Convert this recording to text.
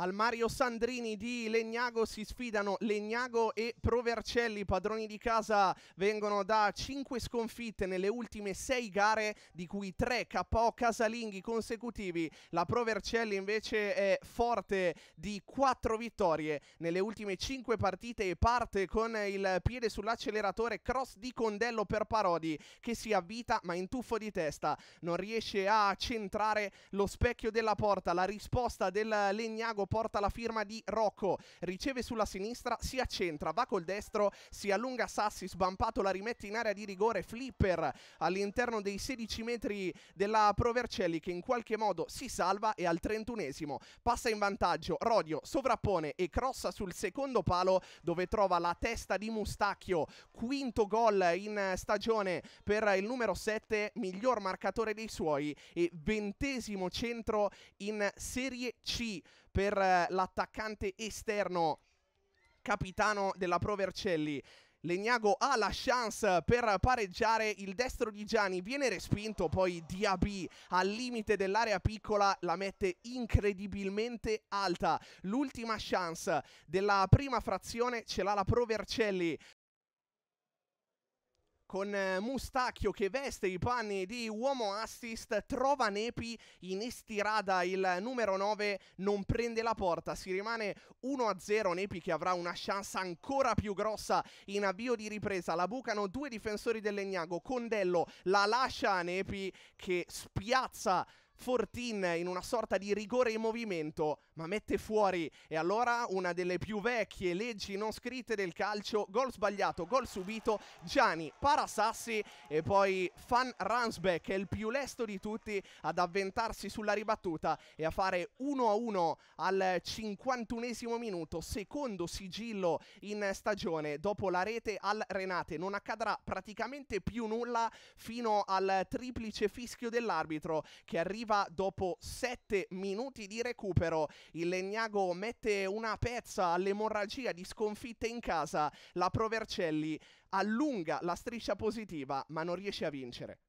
Al Mario Sandrini di Legnago si sfidano Legnago e Provercelli, padroni di casa, vengono da 5 sconfitte nelle ultime 6 gare, di cui 3 KO casalinghi consecutivi. La Provercelli invece è forte di 4 vittorie nelle ultime 5 partite e parte con il piede sull'acceleratore cross di Condello per Parodi che si avvita ma in tuffo di testa. Non riesce a centrare lo specchio della porta. La risposta del Legnago porta la firma di Rocco, riceve sulla sinistra, si accentra, va col destro, si allunga Sassi, sbampato, la rimette in area di rigore, flipper all'interno dei 16 metri della Provercelli che in qualche modo si salva e al 31esimo passa in vantaggio, Rodio sovrappone e crossa sul secondo palo dove trova la testa di Mustacchio, quinto gol in stagione per il numero 7, miglior marcatore dei suoi e ventesimo centro in Serie C per eh, l'attaccante esterno capitano della Pro Vercelli. Legnago ha la chance per pareggiare il destro di Gianni, viene respinto poi Diaby al limite dell'area piccola, la mette incredibilmente alta. L'ultima chance della prima frazione ce l'ha la Pro Vercelli con eh, Mustacchio che veste i panni di uomo assist, trova Nepi in estirada il numero 9, non prende la porta, si rimane 1-0 Nepi che avrà una chance ancora più grossa in avvio di ripresa, la bucano due difensori del Legnago, Condello la lascia a Nepi che spiazza Fortin in una sorta di rigore in movimento, ma mette fuori. E allora una delle più vecchie leggi non scritte del calcio, gol sbagliato, gol subito, Gianni para Sassi e poi Fan Ransbeck, è il più lesto di tutti ad avventarsi sulla ribattuta e a fare 1-1 al 51 minuto, secondo sigillo in stagione dopo la rete al Renate. Non accadrà praticamente più nulla fino al triplice fischio dell'arbitro che arriva arriva dopo 7 minuti di recupero. Il Legnago mette una pezza all'emorragia di sconfitte in casa. La Provercelli allunga la striscia positiva, ma non riesce a vincere.